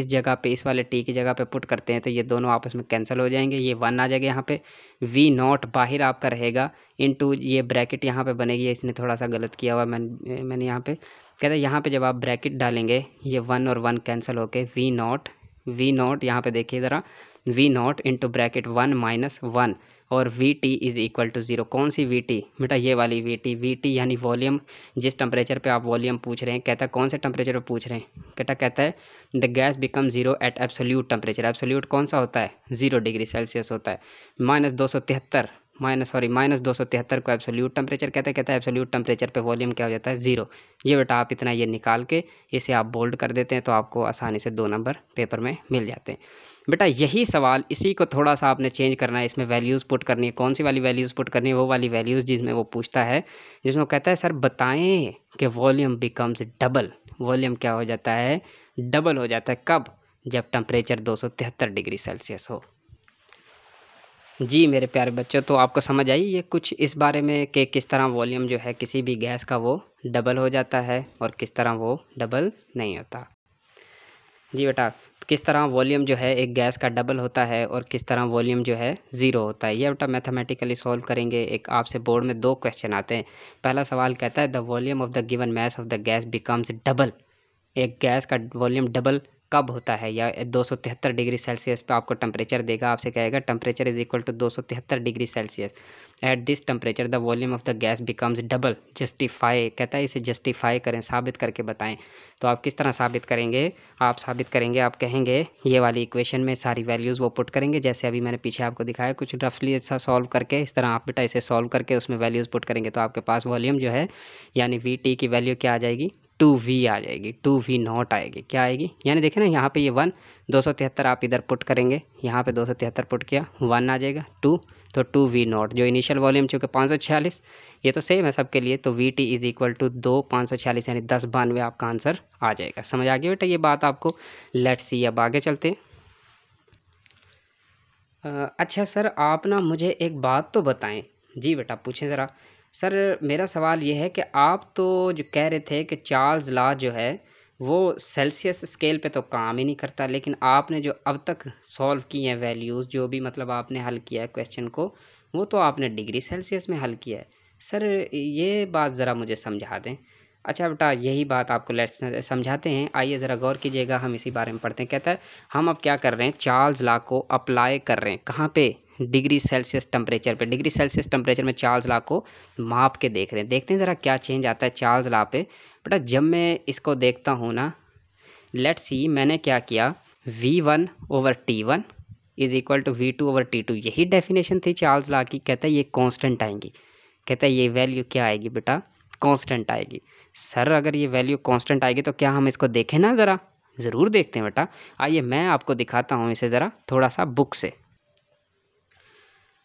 इस जगह पे इस वाले टी की जगह पे पुट करते हैं तो ये दोनों आपस में कैंसिल हो जाएंगे ये वन आ जाएगा यहाँ पे वी नॉट बाहर आपका रहेगा इन टू ये ब्रैकेट यहाँ पर बनेगी इसने थोड़ा सा गलत किया हुआ मैंने मैंने यहाँ पर कहता है यहाँ पर जब आप ब्रैकेट डालेंगे ये वन और वन कैंसिल होकर वी नॉट वी नॉट यहाँ पर देखिए ज़रा V naught into bracket one minus one और V T is equal to zero कौन सी वी टी बेटा ये वाली वी टी वी टी यानी वॉल्यूम जिस टेम्परेचर पे आप वॉल्यूम पूछ रहे हैं कहता है कौन से टेम्परेचर पे पूछ रहे हैं कहता कहता है the gas become zero at absolute temperature absolute कौन सा होता है ज़ीरो डिग्री सेल्सियस होता है माइनस दो सौ तिहत्तर माइनस सॉरी माइनस दो सौ तिहत्तर को एब्सोल्यूट टेम्परेचर कहते हैं कहते हैं एब्सोल्यूट टेम्परेचर पे वॉल्यूम क्या हो जाता है ज़ीरो ये बेटा आप इतना ये निकाल के इसे आप बोल्ड कर देते हैं तो आपको आसानी से दो नंबर पेपर में मिल जाते हैं बेटा यही सवाल इसी को थोड़ा सा आपने चेंज करना है इसमें वैल्यूज़ पुट करनी है कौन सी वाली वैल्यूज़ पुट करनी है वो वाली वैल्यूज़ जिसमें वो पूछता है जिसमें कहता है सर बताएँ कि वॉल्यूम बिकम्स डबल वॉल्यूम क्या हो जाता है डबल हो जाता है कब जब टेम्परेचर दो डिग्री सेल्सियस हो जी मेरे प्यारे बच्चों तो आपको समझ आई ये कुछ इस बारे में कि किस तरह वॉल्यूम जो है किसी भी गैस का वो डबल हो जाता है और किस तरह वो डबल नहीं होता जी बेटा किस तरह वॉल्यूम जो है एक गैस का डबल होता है और किस तरह वॉल्यूम जो है ज़ीरो होता है ये बेटा मैथमेटिकली सॉल्व करेंगे एक आपसे बोर्ड में दो क्वेश्चन आते हैं पहला सवाल कहता है the volume of the given mass of the gas becomes double एक गैस का वॉल्यूम डबल कब होता है या दो डिग्री सेल्सियस पर आपको टेम्परेचर देगा आपसे कहेगा टेम्परेचर इज इक्वल टू दो degree Celsius at this temperature the volume of the gas becomes double justify कहता है इसे जस्टिफाई करें साबित करके बताएं तो आप किस तरह साबित करेंगे आप साबित करेंगे आप कहेंगे ये वाली इक्वेशन में सारी वैल्यूज़ वो पुट करेंगे जैसे अभी मैंने पीछे आपको दिखाया कुछ रफली ऐसा सॉल्व करके इस तरह आप बेटा इसे सॉल्व करके उसमें वैल्यूज़ पुट करेंगे तो आपके पास वॉल्यूम जो है यानी वी टी की वैल्यू क्या आ जाएगी टू वी आ जाएगी टू वी नॉट आएगी क्या आएगी यानी देखें ना यहाँ पे ये वन दो सौ तिहत्तर आप इधर पुट करेंगे यहाँ पे दो सौ तिहत्तर पुट किया वन आ जाएगा टू तो टू वी नॉट जो इनिशियल वॉल्यूम चूँकि पाँच सौ छियालीस ये तो सेम है सबके लिए तो V T is equal to दो पाँच सौ छियालीस यानी दस बानवे आपका आंसर आ जाएगा समझ आ गया बेटा ये बात आपको लेट सी अब आगे चलते हैं अच्छा सर आप ना मुझे एक बात तो बताएं जी बेटा पूछें ज़रा सर मेरा सवाल ये है कि आप तो जो कह रहे थे कि चार्ल्स ला जो है वो सेल्सियस स्केल पे तो काम ही नहीं करता लेकिन आपने जो अब तक सॉल्व किए हैं वैल्यूज़ जो भी मतलब आपने हल किया है क्वेश्चन को वो तो आपने डिग्री सेल्सियस में हल किया है सर ये बात ज़रा मुझे समझा दें अच्छा बेटा यही बात आपको लेट्स समझाते हैं आइए ज़रा गौर कीजिएगा हम इसी बारे में पढ़ते हैं कहता है हम अब क्या कर रहे हैं चार्ल्स ला को अप्लाई कर रहे हैं कहाँ पे डिग्री सेल्सियस टेम्परेचर पे डिग्री सेल्सियस टेम्परेचर में चार्ल्स ला को माप के देख रहे हैं देखते हैं ज़रा क्या चेंज आता है चार्ल्स ला पे बेटा जब मैं इसको देखता हूँ ना लेट सी मैंने क्या किया V one over T one is equal to V two over T two यही डेफिनेशन थी चार्ल्स ला की कहता है ये कॉन्स्टेंट आएंगी कहता है ये वैल्यू क्या आएगी बेटा कॉन्स्टेंट आएगी सर अगर ये वैल्यू कॉन्स्टेंट आएगी तो क्या हम इसको देखें ना ज़रा ज़रूर देखते हैं बेटा आइए मैं आपको दिखाता हूँ इसे ज़रा थोड़ा सा बुक से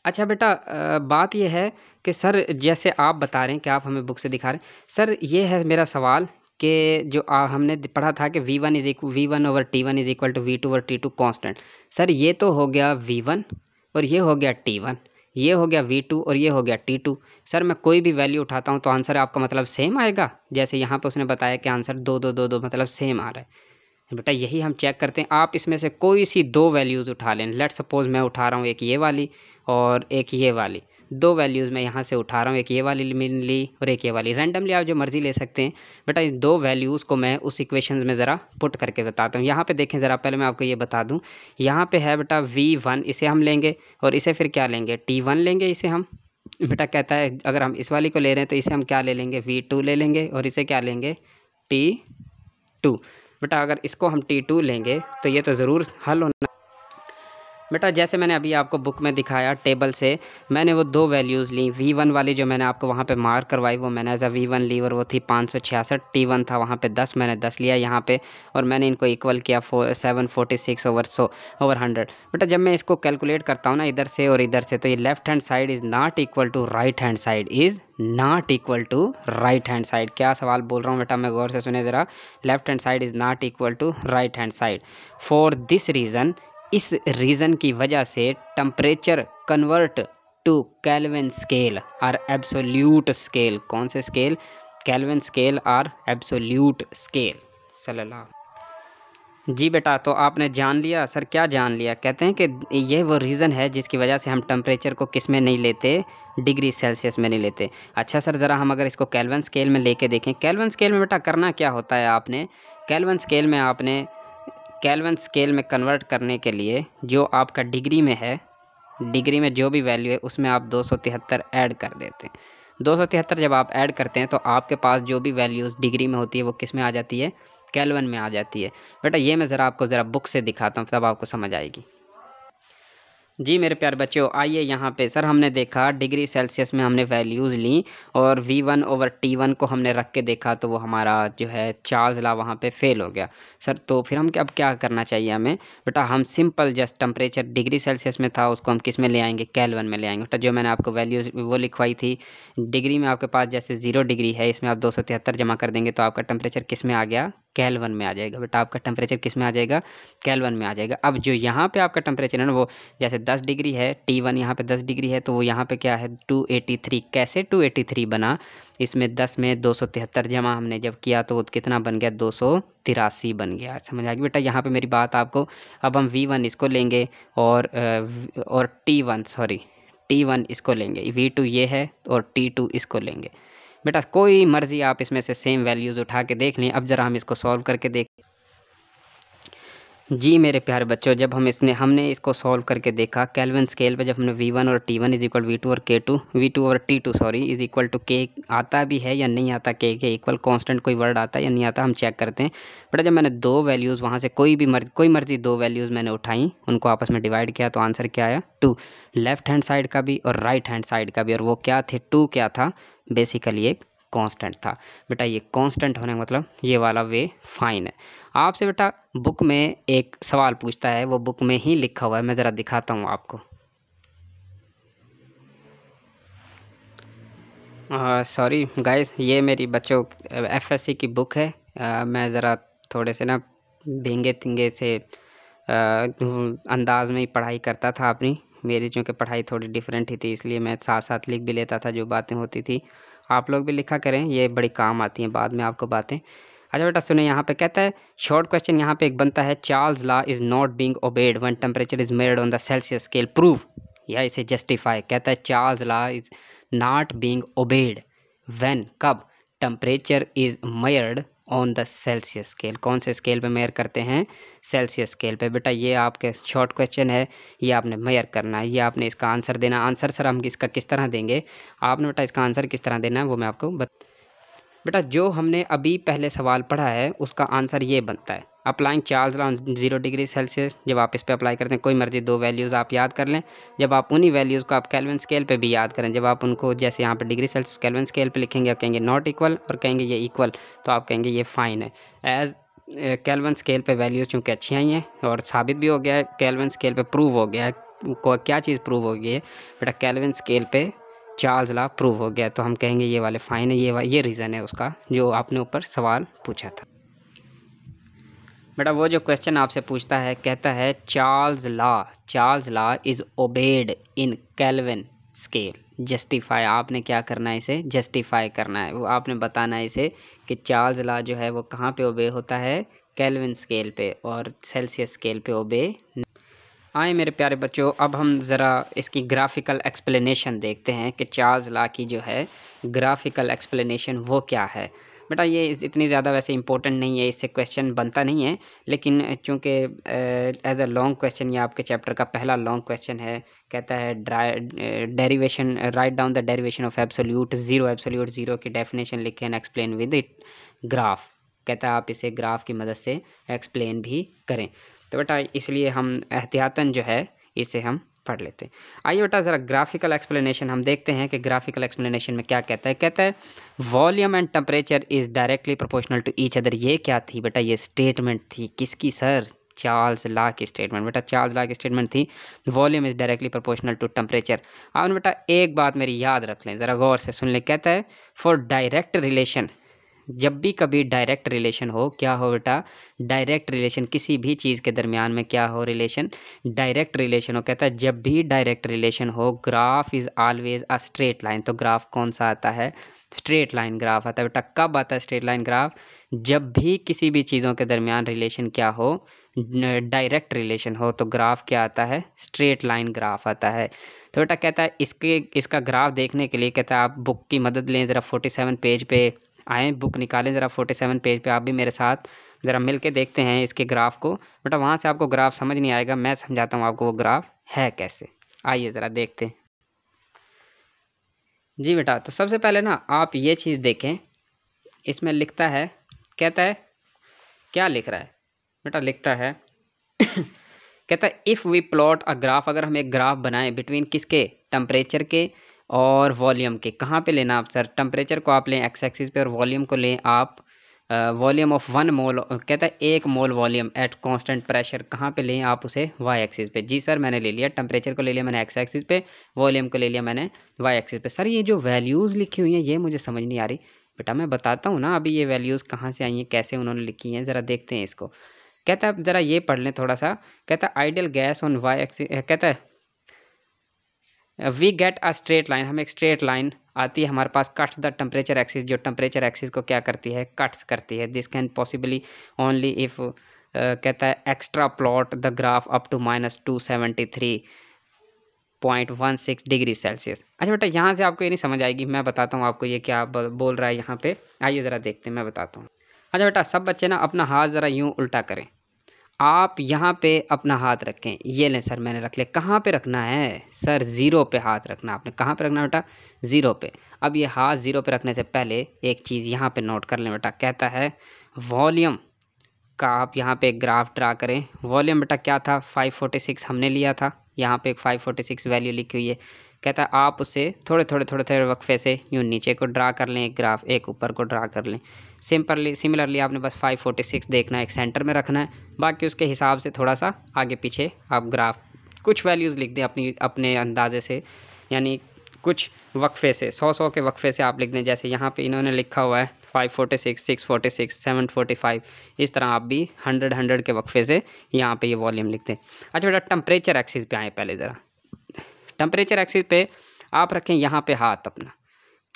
अच्छा बेटा बात यह है कि सर जैसे आप बता रहे हैं कि आप हमें बुक से दिखा रहे हैं सर ये है मेरा सवाल कि जो आ, हमने पढ़ा था कि V one is equal V one over T one is equal to V two over T two constant sir ये तो हो गया वी वन और ये हो गया टी वन ये हो गया वी टू और ये हो गया टी टू सर मैं कोई भी वैल्यू उठाता हूँ तो आंसर आपका मतलब सेम आएगा जैसे यहाँ पर उसने बताया कि आंसर दो दो दो दो मतलब सेम आ रहा है बेटा यही हम चेक करते हैं आप इसमें से कोई सी दो वैल्यूज़ उठा लें लेट सपोज़ मैं उठा रहा हूँ एक ये वाली और एक ये वाली दो वैल्यूज़ मैं यहाँ से उठा रहा हूँ एक ये वाली मिन ली और एक ये वाली रैंडमली आप जो मर्ज़ी ले सकते हैं बेटा इन दो वैल्यूज़ को मैं उस इक्वेशन में ज़रा पुट करके बताता हूँ यहाँ पे देखें ज़रा पहले मैं आपको ये बता दूँ यहाँ पे है बेटा वी वन इसे हम लेंगे और इसे फिर क्या लेंगे टी वन लेंगे इसे हम बेटा कहता है अगर हम इस वाली को ले रहे हैं तो इसे हम क्या ले लेंगे वी टू ले लेंगे और इसे क्या लेंगे टी टू बट अगर इसको हम टी टू लेंगे तो ये तो ज़रूर हल होना बेटा जैसे मैंने अभी आपको बुक में दिखाया टेबल से मैंने वो दो वैल्यूज़ ली वी वन वाली जो मैंने आपको वहाँ पे मार्क करवाई वो मैंने एज अ वी वन ली और वो थी पाँच सौ छियासठ टी वन था वहाँ पे दस मैंने दस लिया यहाँ पे और मैंने इनको इक्वल किया four seven forty six over so over hundred बेटा जब मैं इसको कैलकुलेट करता हूँ ना इधर से और इधर से तो ये left hand side is not equal to right hand side is not equal to right hand side क्या सवाल बोल रहा हूँ बेटा मैं गौर से सुने ज़रा left hand side is not equal to right hand side for this reason इस रीज़न की वजह से temperature convert to Kelvin scale or absolute scale कौन से scale Kelvin scale or absolute scale सल्लल्लाहु जी बेटा तो आपने जान लिया सर क्या जान लिया कहते हैं कि यह वो रीज़न है जिसकी वजह से हम टम्परेचर को किस में नहीं लेते डिग्री सेल्सियस में नहीं लेते अच्छा सर ज़रा हम अगर इसको कैलवन स्केल में लेके देखें कैलवन स्केल में बेटा करना क्या होता है आपने कैलवन स्केल में आपने कैलवन स्केल में कन्वर्ट करने के लिए जो आपका डिग्री में है डिग्री में जो भी वैल्यू है उसमें आप दो ऐड कर देते हैं दो जब आप ऐड करते हैं तो आपके पास जो भी वैल्यूज़ डिग्री में होती है वो किस में आ जाती है कैलवन में आ जाती है बेटा ये मैं ज़रा आपको ज़रा बुक से दिखाता हूँ तब आपको समझ आएगी जी मेरे प्यार बच्चों आइए यहाँ पे सर हमने देखा डिग्री सेल्सियस में हमने वैल्यूज़ ली और V one over T one को हमने रख के देखा तो वो हमारा जो है चार्ज ला वहाँ पे फेल हो गया सर तो फिर हम अब क्या करना चाहिए हमें बेटा हम simple just temperature degree Celsius में था उसको हम किस में ले आएंगे कैलवन में ले आएंगे बेटा जो मैंने आपको वैल्यूज़ वो लिखवाई थी डिग्री में आपके पास जैसे ज़ीरो डिग्री है इसमें आप दो जमा कर देंगे तो आपका टेम्परेचर किस में आ गया कैलवन में आ जाएगा बेटा आपका टेम्परेचर किस में आ जाएगा कैलवन में आ जाएगा अब जो यहाँ पे आपका टेम्परेचर है ना वो जैसे 10 डिग्री है टी वन यहाँ पर दस डिग्री है तो वो यहाँ पे क्या है 283 कैसे 283 बना इसमें 10 में दो जमा हमने जब किया तो वो कितना बन गया दो तिरासी बन गया समझ आ गया बेटा यहाँ पर मेरी बात आपको अब हम वी इसको लेंगे और और टी सॉरी T1 इसको लेंगे V2 ये है और T2 इसको लेंगे बेटा कोई मर्ज़ी आप इसमें से सेम वैल्यूज़ उठा के देख लें अब ज़रा हम इसको सॉल्व करके देख जी मेरे प्यारे बच्चों जब हम इसने हमने इसको सॉल्व करके देखा कैलविन स्केल पे जब हमने v1 और t1 one is equal we और k2 v2 और t2 sorry is equal to के आता भी है या नहीं आता k के इक्वल कांस्टेंट कोई वर्ड आता है या नहीं आता हम चेक करते हैं बेटा जब मैंने दो वैल्यूज़ वहाँ से कोई भी मर्जी कोई मर्ज़ी दो वैल्यूज़ मैंने उठाई उनको आपस में डिवाइड किया तो आंसर क्या आया टू लेफ्ट हैंड साइड का भी और राइट हैंड साइड का भी और वो क्या थे टू क्या था बेसिकली एक कांस्टेंट था बेटा ये कांस्टेंट होने का मतलब ये वाला वे फाइन है आपसे बेटा बुक में एक सवाल पूछता है वो बुक में ही लिखा हुआ है मैं ज़रा दिखाता हूँ आपको सॉरी गाइस ये मेरी बच्चों एफएससी की बुक है आ, मैं ज़रा थोड़े से ना भींगे तिंगे से आ, अंदाज में ही पढ़ाई करता था अपनी मेरी चूँकि पढ़ाई थोड़ी डिफरेंट ही थी इसलिए मैं साथ साथ लिख भी लेता था जो बातें होती थी आप लोग भी लिखा करें ये बड़ी काम आती हैं बाद में आपको बातें अच्छा बेटा सुने यहाँ पे कहता है शॉर्ट क्वेश्चन यहाँ पे एक बनता है Charles law is not being obeyed when temperature is made on the Celsius scale prove या इसे जस्टिफाई कहता है Charles law is not being obeyed when कब temperature is measured on the Celsius scale कौन से स्केल पे mayor करते हैं सेल्सियस स्केल पे बेटा ये आपके शॉर्ट क्वेश्चन है ये आपने मेयर करना है ये आपने इसका आंसर देना आंसर सर हम इसका किस तरह देंगे आपने बेटा इसका आंसर किस तरह देना है वो मैं आपको बता बेटा जो हमने अभी पहले सवाल पढ़ा है उसका आंसर ये बनता है applying Charles on zero degree Celsius जब आप इस पर अप्लाई करते हैं कोई मर्जी दो वैल्यूज़ आप याद कर लें जब आप उन्हीं वैल्यूज़ को आप कैलवन स्केल पे भी याद करें जब आप उनको जैसे यहाँ पे डिग्री सेल्सियस कैलवन स्केल पे लिखेंगे आप कहेंगे नॉट इक्वल और कहेंगे ये इक्वल तो आप कहेंगे ये फ़ाइन है एज़ कैलवन स्केल पे वैल्यूज़ चूँकि अच्छी आई हैं और साबित भी हो गया है कैलवन स्केल पे प्रूव हो गया है क्या चीज़ प्रूव हो गई है बेटा कैलवन स्केल पे चार्ज ला प्रूव हो गया तो हम कहेंगे ये वाले फ़ाइन है ये ये रीज़न है उसका जो आपने ऊपर सवाल पूछा था बेटा वो जो क्वेश्चन आपसे पूछता है कहता है Charles law Charles law is obeyed in Kelvin scale justify आपने क्या करना है इसे जस्टिफाई करना है वो आपने बताना है इसे कि चार्ल्स लॉ जो है वो कहाँ पे ओबे होता है कैलविन स्केल पे और सेल्सियस स्केल पे ओबे आए मेरे प्यारे बच्चों अब हम ज़रा इसकी ग्राफिकल एक्सप्लेनेशन देखते हैं कि चार्ल्स लॉ की जो है ग्राफिकल एक्सप्लेनेशन वो क्या है बेटा हाँ, ये इतनी ज़्यादा वैसे इंपॉर्टेंट नहीं है इससे क्वेश्चन बनता नहीं है लेकिन चूँकि एज अ लॉन्ग क्वेश्चन ये आपके चैप्टर का पहला लॉन्ग क्वेश्चन है कहता है derivation write down the derivation of absolute zero absolute zero की डेफिनेशन लिखे and explain with it graph कहता है आप इसे ग्राफ की मदद से एक्सप्लेन भी करें तो बेटा हाँ, इसलिए हम एहतियातन जो है इसे हम पढ़ लेते हैं आइए बेटा ज़रा ग्राफिकल एक्सप्लेनेशन हम देखते हैं कि ग्राफिकल एक्सप्लेनेशन में क्या कहता है कहता है volume and temperature is directly proportional to each other ये क्या थी बेटा ये स्टेटमेंट थी किसकी सर चार्ल्स ला की स्टेटमेंट बेटा चार्ल्स ला की स्टेटमेंट थी volume is directly proportional to temperature आपने बेटा एक बात मेरी याद रख लें ज़रा गौर से सुन लें कहता है फॉर डायरेक्ट रिलेशन जब भी कभी डायरेक्ट रिलेशन हो क्या हो बेटा डायरेक्ट रिलेशन किसी भी चीज़ के दरमियान में क्या हो रिलेशन डायरेक्ट रिलेशन हो कहता है जब भी डायरेक्ट रिलेशन हो graph is always a straight line तो ग्राफ कौन सा आता है स्ट्रेट लाइन ग्राफ आता है बेटा कब आता है स्ट्रेट लाइन ग्राफ जब भी किसी भी चीज़ों के दरमियान रिलेशन क्या हो डायरेक्ट रिलेशन हो तो ग्राफ क्या आता है स्ट्रेट लाइन ग्राफ आता है तो बेटा कहता है इसके इसका ग्राफ देखने के लिए कहता है आप बुक की मदद लें ज़रा फोर्टी सेवन पेज पे आएँ बुक निकालें ज़रा फोर्टी सेवन पेज पे आप भी मेरे साथ ज़रा मिल के देखते हैं इसके ग्राफ को बेटा वहाँ से आपको ग्राफ समझ नहीं आएगा मैं समझाता हूँ आपको वो ग्राफ है कैसे आइए ज़रा देखते हैं जी बेटा तो सबसे पहले ना आप ये चीज़ देखें इसमें लिखता है कहता है क्या लिख रहा है बेटा लिखता है कहता है if we plot a graph अगर हम एक ग्राफ बनाएं बिटवीन किसके टेम्परेचर के और वॉल्यूम के कहाँ पे लेना आप सर टम्परेचर को आप लें एक्स एक्सिस पे और वॉल्यूम को लें आप वॉल्यूम ऑफ वन मोल कहता है एक mole volume at constant pressure कहाँ पे लें आप उसे वाई एक्सिस पे जी सर मैंने ले लिया टेम्परेचर को ले लिया मैंने एक्स एक्सिस पे वॉल्यूम को ले लिया मैंने वाई एक्सिस पे सर ये जो वैल्यूज़ लिखी हुई हैं ये मुझे समझ नहीं आ रही बेटा मैं बताता हूँ ना अभी ये वैल्यूज़ कहाँ से आई हैं कैसे उन्होंने लिखी हैं ज़रा देखते हैं इसको कहता है ज़रा ये पढ़ लें थोड़ा सा कहता है ideal gas on Y axis कहता है we get a straight line हमें एक स्ट्रेट लाइन आती है हमारे पास कट्स द टेम्परेचर एक्सिस जो टेम्परेचर एक्सिस को क्या करती है कट्स करती है this can possibly only if कहता है extrapolate the graph up to minus two seventy three point one six degree Celsius अच्छा बेटा यहाँ से आपको ये नहीं समझ आएगी मैं बताता हूँ आपको ये क्या बोल रहा है यहाँ पे आइए ज़रा देखते हैं मैं बताता हूँ अच्छा बेटा सब बच्चे ना अपना हाथ ज़रा यूँ उल्टा करें आप यहाँ पे अपना हाथ रखें ये लें सर मैंने रख लिया कहाँ पे रखना है सर ज़ीरो पे हाथ रखना आपने कहाँ पे रखना बेटा ज़ीरो पे अब ये हाथ ज़ीरो पे रखने से पहले एक चीज़ यहाँ पे नोट कर लें बेटा कहता है वॉल्यूम का आप यहाँ पे एक ग्राफ ड्रा करें वॉल्यूम बेटा क्या था 546 हमने लिया था यहाँ पर एक फाइव वैल्यू लिखी हुई है कहता है आप उसे थोड़े थोड़े थोड़े थोड़े वक्फे से यूँ नीचे को ड्रा कर लें एक ग्राफ एक ऊपर को ड्रा कर लें सिंपली सिमिलरली आपने बस 546 देखना है एक सेंटर में रखना है बाकी उसके हिसाब से थोड़ा सा आगे पीछे आप ग्राफ कुछ वैल्यूज़ लिख दें अपनी अपने अंदाजे से यानी कुछ वक्फ़े से सौ सौ के वक्फ़े से आप लिख दें जैसे यहाँ पे इन्होंने लिखा हुआ है five forty six six forty six seven forty five इस तरह आप भी हंड्रेड हंड्रेड के वक्फ़े से यहाँ पे ये यह वॉल्यूम लिख दें अच्छा बेटा टम्परेचर एक्सिस पे आए पहले ज़रा टम्परेचर एक्सिस पे आप रखें यहाँ पे हाथ अपना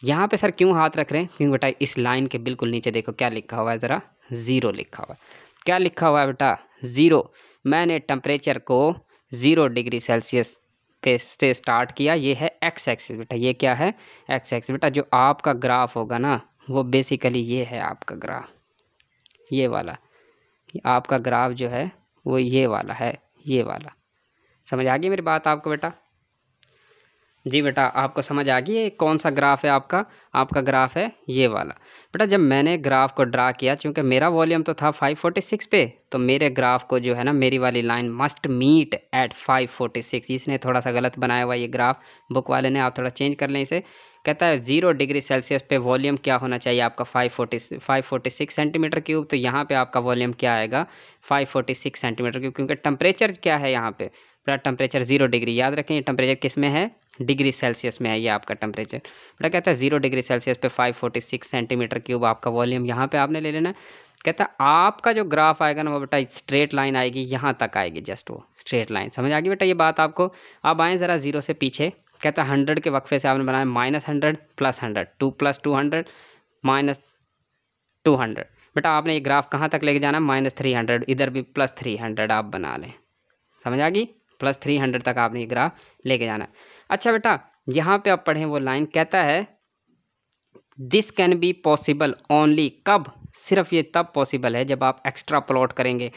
यहाँ पे सर क्यों हाथ रख रहे हैं क्योंकि बेटा इस लाइन के बिल्कुल नीचे देखो क्या लिखा हुआ है ज़रा ज़ीरो लिखा हुआ है क्या लिखा हुआ है बेटा ज़ीरो मैंने टेम्परेचर को ज़ीरो डिग्री सेल्सियस पे से स्टार्ट किया ये है एक्स एक्सिस बेटा ये क्या है एक्स एक्सिस बेटा जो आपका ग्राफ होगा ना वो बेसिकली ये है आपका ग्राफ ये वाला आपका ग्राफ जो है वो ये वाला है ये वाला समझ आ गई मेरी बात आपको बेटा जी बेटा आपको समझ आ गई कौन सा ग्राफ है आपका आपका ग्राफ है ये वाला बेटा जब मैंने ग्राफ को ड्रा किया चूँकि मेरा वॉल्यूम तो था 546 पे तो मेरे ग्राफ को जो है ना मेरी वाली लाइन मस्ट मीट एट 546 इसने थोड़ा सा गलत बनाया हुआ ये ग्राफ बुक वाले ने आप थोड़ा चेंज कर लें इसे कहता है जीरो डिग्री सेल्सियस पे वॉल्यूम क्या होना चाहिए आपका 540 546 सेंटीमीटर क्यूब तो यहाँ पे आपका वॉल्यूम क्या आएगा 546 सेंटीमीटर क्यूब क्योंकि टेम्परेचर क्या है यहाँ पे बेटा टेम्परेचर जीरो डिग्री याद रखें ये टेम्परेचर किस में है डिग्री सेल्सियस में है ये आपका टेम्परेचर बेटा कहता है जीरो डिग्री सेल्सियस पे 546 सेंटीमीटर क्यूब आपका वॉल्यूम यहाँ पे आपने ले लेना कहता है आपका जो ग्राफ आएगा ना वो बेटा स्ट्रेट लाइन आएगी यहाँ तक आएगी जस्ट वो स्ट्रेट लाइन समझ आ गई बेटा ये बात आपको आप आएँ ज़रा जीरो से पीछे कहता है हंड्रेड के वक्फे से आपने बनाया minus hundred plus hundred two plus two hundred minus two hundred बेटा आपने ये ग्राफ कहाँ तक लेके जाना माइनस थ्री हंड्रेड इधर भी प्लस थ्री हंड्रेड आप बना लें समझ आ गई प्लस थ्री हंड्रेड तक आपने ये ग्राफ लेके जाना है अच्छा बेटा यहाँ पे आप पढ़ें वो लाइन कहता है this can be possible only कब सिर्फ ये तब पॉसिबल है जब आप एक्स्ट्रा प्लॉट करेंगे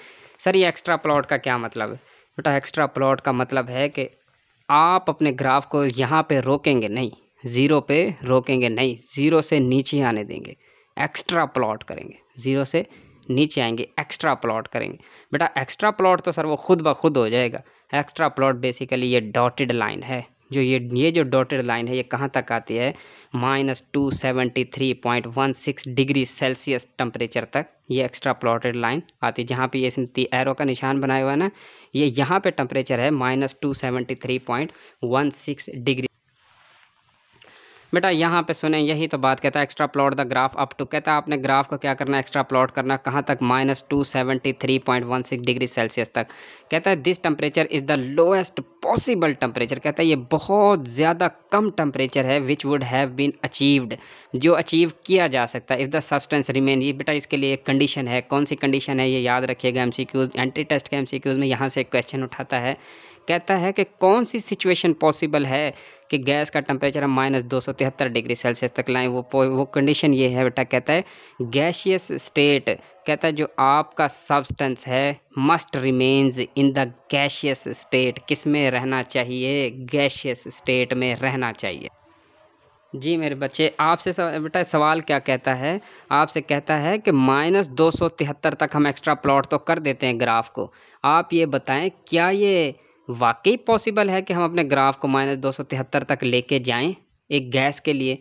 सर ये एक्स्ट्रा प्लॉट का क्या मतलब है बेटा एक्स्ट्रा प्लॉट का मतलब है कि आप अपने ग्राफ को यहाँ पे रोकेंगे नहीं ज़ीरो पे रोकेंगे नहीं ज़ीरो से नीचे आने देंगे एक्स्ट्रा प्लॉट करेंगे ज़ीरो से नीचे आएंगे एक्स्ट्रा प्लॉट करेंगे बेटा एक्स्ट्रा प्लॉट तो सर वो खुद ब खुद हो जाएगा एक्स्ट्रा प्लॉट बेसिकली ये डॉटेड लाइन है जो ये ये जो डॉटेड लाइन है ये कहाँ तक आती है minus two seventy three point one six degree Celsius temperature तक ये एक्स्ट्रा प्लॉटेड लाइन आती है जहाँ पे ये एरो का निशान बनाया हुआ है ना ये यहाँ पे टेम्परेचर है minus two seventy three point one six degree बेटा यहाँ पे सुने यही तो बात कहता है extrapolate the graph up to कहता है आपने ग्राफ को क्या करना एक्स्ट्रा प्लॉट करना कहाँ तक minus two seventy three point one six degree Celsius तक कहता है this temperature is the lowest possible temperature कहता है ये बहुत ज़्यादा कम टेम्परेचर है which would have been achieved जो अचीव किया जा सकता है इफ़ द सब्सटेंस रिमेन ये बेटा इसके लिए एक कंडीशन है कौन सी कंडीशन है ये याद रखिएगा M C Qs entry test के एम सी क्यूज़ में यहाँ से एक क्वेश्चन उठाता है कहता है कि कौन सी सिचुएशन पॉसिबल है कि गैस का टेम्परेचर हम माइनस दो सौ तिहत्तर डिग्री सेल्सियस तक लाएँ वो वो कंडीशन ये है बेटा कहता है गैशियस स्टेट कहता है जो आपका सब्सटेंस है must remains in the gaseous state किस में रहना चाहिए गैशियस स्टेट में रहना चाहिए जी मेरे बच्चे आपसे बेटा सवाल क्या कहता है आपसे कहता है कि माइनस दो सौ तिहत्तर तक हम एक्स्ट्रा प्लॉट तो कर देते हैं ग्राफ को आप ये बताएं क्या ये वाकई पॉसिबल है कि हम अपने ग्राफ को माइनस दो तक लेके जाएं एक गैस के लिए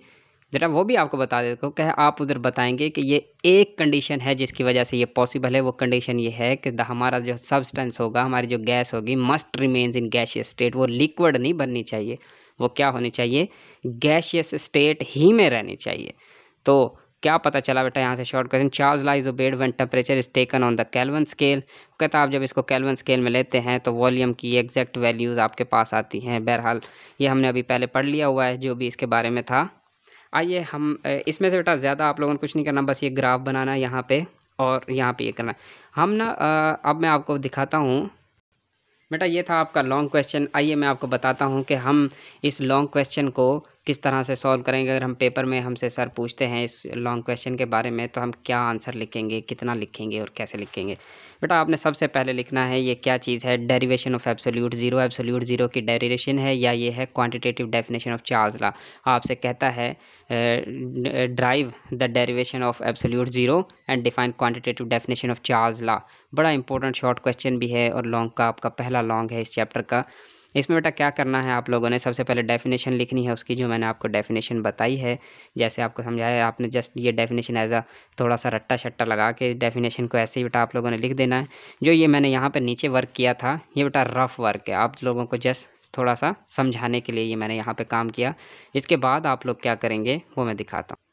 ज़रा वो भी आपको बता देता हूँ आप उधर बताएंगे कि ये एक कंडीशन है जिसकी वजह से ये पॉसिबल है वो कंडीशन ये है कि हमारा जो सब्सटेंस होगा हमारी जो गैस होगी must remains in gaseous state वो लिक्विड नहीं बननी चाहिए वो क्या होनी चाहिए गैशियस स्टेट ही में रहनी चाहिए तो क्या पता चला बेटा यहाँ से short question Charles law is obeyed when temperature is taken on the Kelvin scale कहता आप जब इसको कैलवन स्केल में लेते हैं तो वॉल्यूम की एग्जैक्ट वैल्यूज़ आपके पास आती हैं बहरहाल ये हमने अभी पहले पढ़ लिया हुआ है जो भी इसके बारे में था आइए हम इसमें से बेटा ज़्यादा आप लोगों ने कुछ नहीं करना बस ये ग्राफ बनाना है यहाँ पर और यहाँ पर ये करना हम ना अब मैं आपको दिखाता हूँ बेटा ये था आपका लॉन्ग क्वेश्चन आइए मैं आपको बताता हूँ कि हम इस लॉन्ग क्वेश्चन को किस तरह से सॉल्व करेंगे अगर हम पेपर में हमसे सर पूछते हैं इस लॉन्ग क्वेश्चन के बारे में तो हम क्या आंसर लिखेंगे कितना लिखेंगे और कैसे लिखेंगे बेटा आपने सबसे पहले लिखना है ये क्या चीज़ है derivation of absolute zero absolute zero की डेरिवेशन है या ये है quantitative definition of Charles law आपसे कहता है derive the derivation of absolute zero and define quantitative definition of Charles law बड़ा इंपॉर्टेंट शॉर्ट क्वेश्चन भी है और लॉन्ग का आपका पहला लॉन्ग है इस चैप्टर का इसमें बेटा क्या करना है आप लोगों ने सबसे पहले डेफिनेशन लिखनी है उसकी जो मैंने आपको डेफिनेशन बताई है जैसे आपको समझाया आपने जस्ट ये डेफिनेशन एज अ थोड़ा सा रट्टा शट्टा लगा के डेफिनेशन को ऐसे ही बेटा आप लोगों ने लिख देना है जो ये मैंने यहाँ पर नीचे वर्क किया था ये बेटा रफ़ वर्क है आप लोगों को जस्ट थोड़ा सा समझाने के लिए ये मैंने यहाँ पे काम किया इसके बाद आप लोग क्या करेंगे वो मैं दिखाता हूँ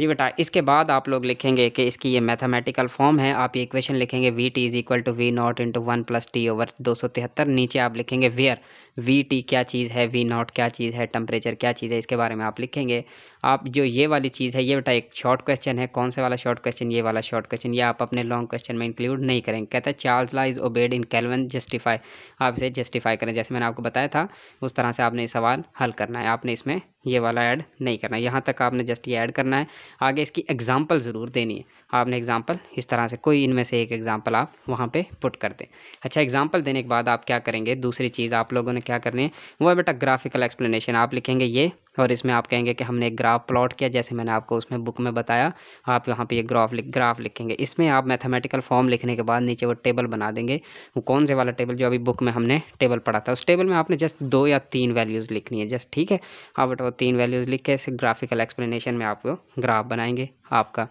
जी बेटा इसके बाद आप लोग लिखेंगे कि इसकी ये मैथमेटिकल फॉर्म है आप ये इक्वेशन लिखेंगे V T is equal to V naught into one plus T over दो सौ तिहत्तर नीचे आप लिखेंगे वेयर वी टी क्या चीज़ है वी नॉट क्या चीज़ है टेम्परेचर क्या चीज़ है इसके बारे में आप लिखेंगे आप जो ये वाली चीज़ है ये बेटा एक शॉर्ट क्वेश्चन है कौन से वाला शॉर्ट क्वेश्चन ये वाला शॉर्ट क्वेश्चन ये आप अपने लॉन्ग क्वेश्चन में इंक्लूड नहीं करेंगे कहते Charles law is obeyed in Kelvin justify आप इसे जस्टिफाई करें जैसे मैंने आपको बताया था उस तरह से आपने सवाल हल करना है आपने इसमें ये वाला ऐड नहीं करना है यहाँ तक आपने जस्ट ये ऐड करना है आगे इसकी एग्जाम्पल ज़रूर देनी है आपने एग्जाम्पल इस तरह से कोई इनमें से एक एग्जाम्पल आप वहाँ पर पुट कर दें अच्छा एग्जाम्पल देने के बाद आप क्या करेंगे दूसरी चीज़ आप लोगों ने आपने क्या करनी है वो है बेटा ग्राफिकल एक्सप्लेनेशन आप लिखेंगे ये और इसमें आप कहेंगे कि हमने एक ग्राफ प्लॉट किया जैसे मैंने आपको उसमें बुक में बताया आप यहाँ पे ये ग्राफ लिख ग्राफ लिखेंगे इसमें आप मैथमेटिकल फॉर्म लिखने के बाद नीचे वो टेबल बना देंगे वो कौन से वाला टेबल जो अभी बुक में हमने टेबल पढ़ा था उस टेबल में आपने जस्ट दो या तीन वैल्यूज़ लिखनी है जस्ट ठीक है आप बेटा वो तीन वैल्यूज़ लिख के इसे ग्राफिकल एक्सप्लेशन में आप ग्राफ बनाएंगे आपका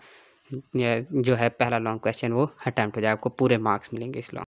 जो है पहला लॉन्ग क्वेश्चन वो अटैम्प्ट हो जाए आपको पूरे मार्क्स मिलेंगे इस लॉन्ग